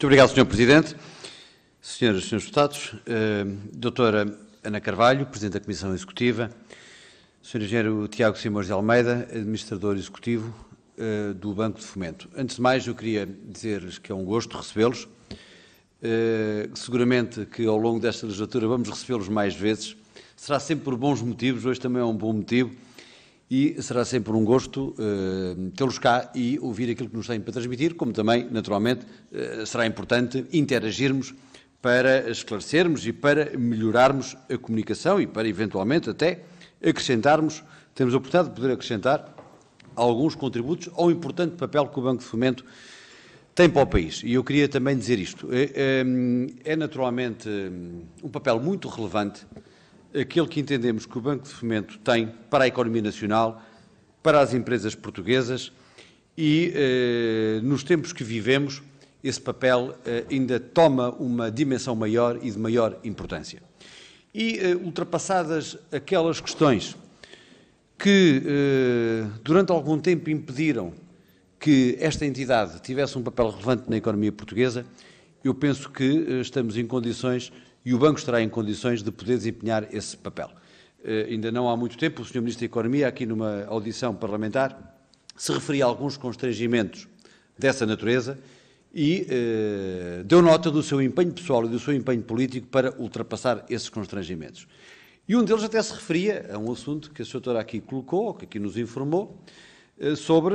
Muito obrigado, Sr. Presidente. Senhoras e Srs. Deputados, eh, Doutora Ana Carvalho, Presidente da Comissão Executiva, Sr. Engenheiro Tiago Simões de Almeida, Administrador Executivo eh, do Banco de Fomento. Antes de mais, eu queria dizer-lhes que é um gosto recebê-los. Eh, seguramente que ao longo desta legislatura vamos recebê-los mais vezes. Será sempre por bons motivos, hoje também é um bom motivo e será sempre um gosto uh, tê-los cá e ouvir aquilo que nos têm para transmitir, como também, naturalmente, uh, será importante interagirmos para esclarecermos e para melhorarmos a comunicação e para, eventualmente, até acrescentarmos, temos a oportunidade de poder acrescentar alguns contributos ao importante papel que o Banco de Fomento tem para o país. E eu queria também dizer isto. É, é, é naturalmente um papel muito relevante aquele que entendemos que o Banco de Fomento tem para a economia nacional, para as empresas portuguesas e, eh, nos tempos que vivemos, esse papel eh, ainda toma uma dimensão maior e de maior importância. E, eh, ultrapassadas aquelas questões que, durante algum tempo, impediram que esta entidade tivesse um papel relevante na economia portuguesa, eu penso que estamos em condições e o Banco estará em condições de poder desempenhar esse papel. Eh, ainda não há muito tempo, o Sr. Ministro da Economia, aqui numa audição parlamentar, se referia a alguns constrangimentos dessa natureza e eh, deu nota do seu empenho pessoal e do seu empenho político para ultrapassar esses constrangimentos. E um deles até se referia a um assunto que a Doutora aqui colocou, que aqui nos informou, eh, sobre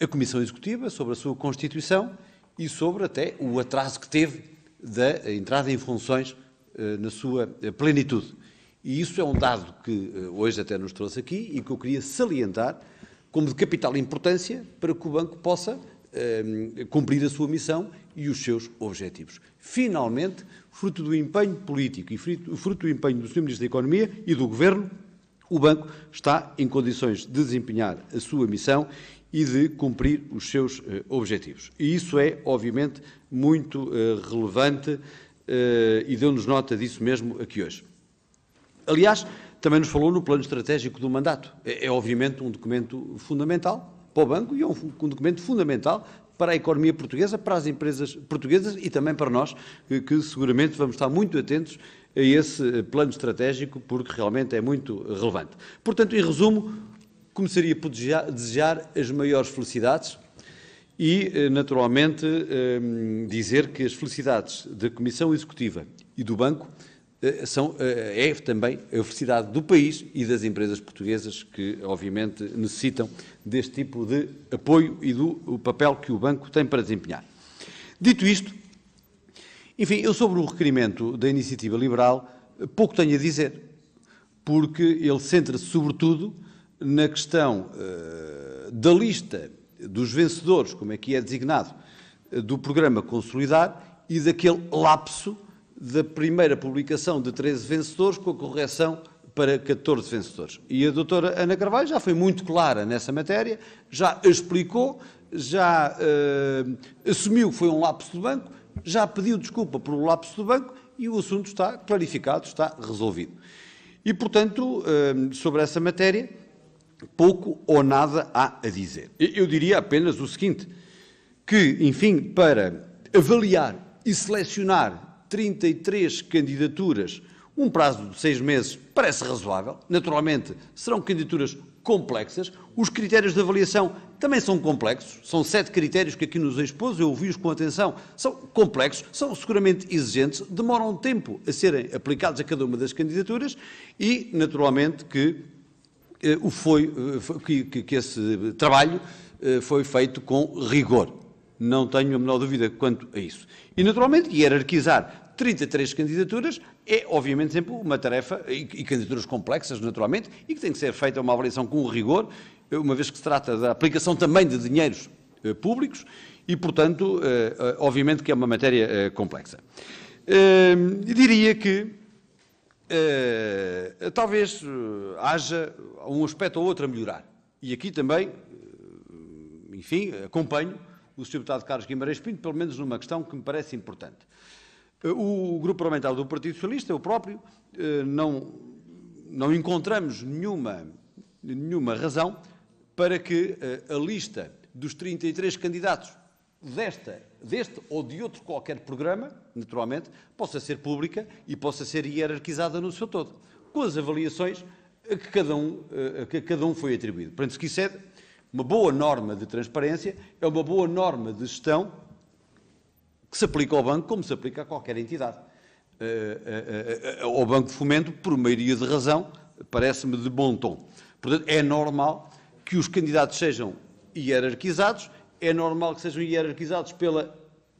a Comissão Executiva, sobre a sua constituição e sobre até o atraso que teve da entrada em funções eh, na sua eh, plenitude. E isso é um dado que eh, hoje até nos trouxe aqui e que eu queria salientar como de capital importância para que o banco possa cumprir a sua missão e os seus objetivos. Finalmente, fruto do empenho político e fruto do empenho do Sr. Ministro da Economia e do Governo, o banco está em condições de desempenhar a sua missão e de cumprir os seus eh, objetivos. E isso é, obviamente, muito eh, relevante eh, e deu-nos nota disso mesmo aqui hoje. Aliás, também nos falou no plano estratégico do mandato. É, é obviamente, um documento fundamental para o banco e é um, um documento fundamental para a economia portuguesa, para as empresas portuguesas e também para nós, que, que seguramente vamos estar muito atentos a esse plano estratégico, porque realmente é muito relevante. Portanto, em resumo, começaria por desejar as maiores felicidades e, eh, naturalmente, eh, dizer que as felicidades da Comissão Executiva e do Banco eh, são, é também a felicidade do país e das empresas portuguesas que, obviamente, necessitam deste tipo de apoio e do papel que o banco tem para desempenhar. Dito isto, enfim, eu sobre o requerimento da iniciativa liberal pouco tenho a dizer, porque ele centra-se sobretudo na questão uh, da lista dos vencedores, como é que é designado, eh, do programa Consolidar e daquele lapso da primeira publicação de 13 vencedores com a correção para 14 vencedores. E a doutora Ana Carvalho já foi muito clara nessa matéria, já explicou, já uh, assumiu que foi um lapso do banco, já pediu desculpa por um lapso do banco e o assunto está clarificado, está resolvido. E, portanto, uh, sobre essa matéria, pouco ou nada há a dizer. Eu diria apenas o seguinte: que, enfim, para avaliar e selecionar 33 candidaturas, um prazo de seis meses parece razoável. Naturalmente, serão candidaturas complexas. Os critérios de avaliação também são complexos. São sete critérios que aqui nos expôs, eu ouvi-os com atenção. São complexos, são seguramente exigentes, demoram tempo a serem aplicados a cada uma das candidaturas e, naturalmente, que eh, o foi, eh, que, que esse trabalho eh, foi feito com rigor. Não tenho a menor dúvida quanto a isso. E, naturalmente, hierarquizar 33 candidaturas é, obviamente, sempre uma tarefa, e, e, candidaturas complexas, naturalmente, e que tem que ser feita uma avaliação com rigor, uma vez que se trata da aplicação também de dinheiros públicos, e, portanto, obviamente que é uma matéria complexa. diria que eh, eh, talvez eh, haja um aspecto ou outro a melhorar. E aqui também, enfim, acompanho o Sr. Deputado Carlos Guimarães Pinto, pelo menos numa questão que me parece importante. O Grupo Parlamentar do Partido Socialista, eu próprio, não, não encontramos nenhuma, nenhuma razão para que a lista dos 33 candidatos desta, deste ou de outro qualquer programa, naturalmente, possa ser pública e possa ser hierarquizada no seu todo, com as avaliações a que cada um, a que cada um foi atribuído. Portanto, se quiser, uma boa norma de transparência, é uma boa norma de gestão que se aplica ao banco como se aplica a qualquer entidade. Eh, eh, eh, ao Banco de Fomento, por maioria de razão, parece-me de bom tom. Portanto, é normal que os candidatos sejam hierarquizados é normal que sejam hierarquizados pela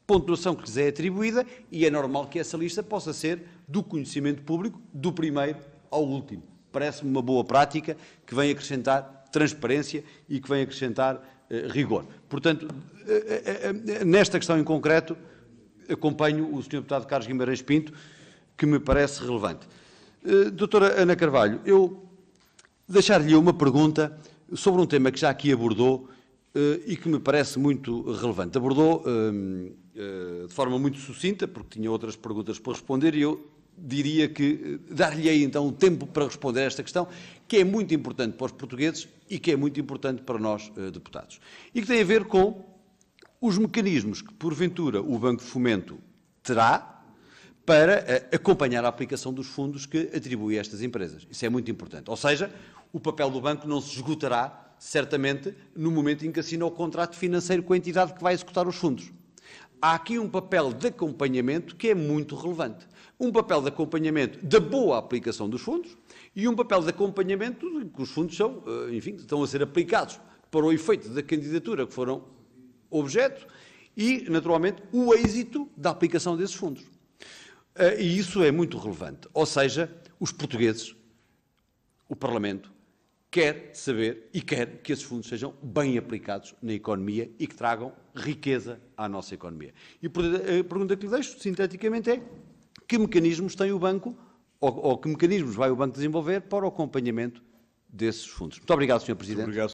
pontuação que lhes é atribuída e é normal que essa lista possa ser do conhecimento público, do primeiro ao último. Parece-me uma boa prática que vem acrescentar transparência e que vem acrescentar eh, rigor. Portanto, eh, eh, nesta questão em concreto, acompanho o Sr. Deputado Carlos Guimarães Pinto, que me parece relevante. doutora Ana Carvalho, eu deixar-lhe uma pergunta sobre um tema que já aqui abordou eh, e que me parece muito relevante. Abordou ehm, eh, de forma muito sucinta, porque tinha outras perguntas para responder, e eu diria que eh, dar lhe aí então o tempo para responder a esta questão, que é muito importante para os portugueses e que é muito importante para nós deputados. E que tem a ver com os mecanismos que, porventura, o Banco de Fomento terá para acompanhar a aplicação dos fundos que atribui a estas empresas. Isso é muito importante. Ou seja, o papel do banco não se esgotará certamente, no momento em que assina o contrato financeiro com a entidade que vai executar os fundos. Há aqui um papel de acompanhamento que é muito relevante. Um papel de acompanhamento da boa aplicação dos fundos e um papel de acompanhamento de que os fundos são, eh, enfim, estão a ser aplicados para o efeito da candidatura que foram objeto e, naturalmente, o êxito da aplicação desses fundos. Eh, e isso é muito relevante. Ou seja, os portugueses, o Parlamento, quer saber e quer que esses fundos sejam bem aplicados na economia e que tragam riqueza à nossa economia. E a pergunta que lhe deixo, sinteticamente, é que mecanismos tem o Banco, ou, ou que mecanismos vai o Banco desenvolver para o acompanhamento desses fundos? Muito obrigado, Sr. Presidente. Muito obrigado.